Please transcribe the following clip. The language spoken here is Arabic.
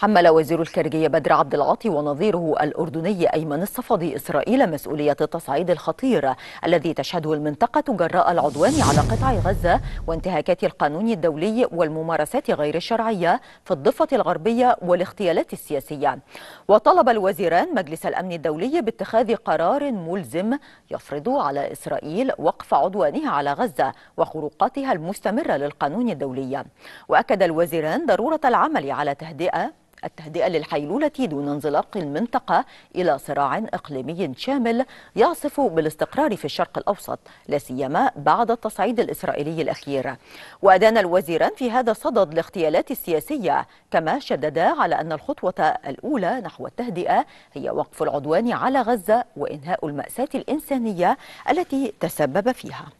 حمل وزير الخارجية بدر عبد العاطي ونظيره الأردني أيمن الصفدي إسرائيل مسؤولية التصعيد الخطير الذي تشهده المنطقة جراء العدوان على قطاع غزة وانتهاكات القانون الدولي والممارسات غير الشرعية في الضفة الغربية والاغتيالات السياسية وطلب الوزيران مجلس الأمن الدولي باتخاذ قرار ملزم يفرض على إسرائيل وقف عدوانها على غزة وخروقاتها المستمرة للقانون الدولي وأكد الوزيران ضرورة العمل على تهدئة التهدئة للحيلولة دون انزلاق المنطقة إلى صراع إقليمي شامل يعصف بالاستقرار في الشرق الأوسط لا سيما بعد التصعيد الإسرائيلي الأخير وأدان الوزيران في هذا الصدد الاغتيالات السياسية كما شددا على أن الخطوة الأولى نحو التهدئة هي وقف العدوان على غزة وإنهاء المأساة الإنسانية التي تسبب فيها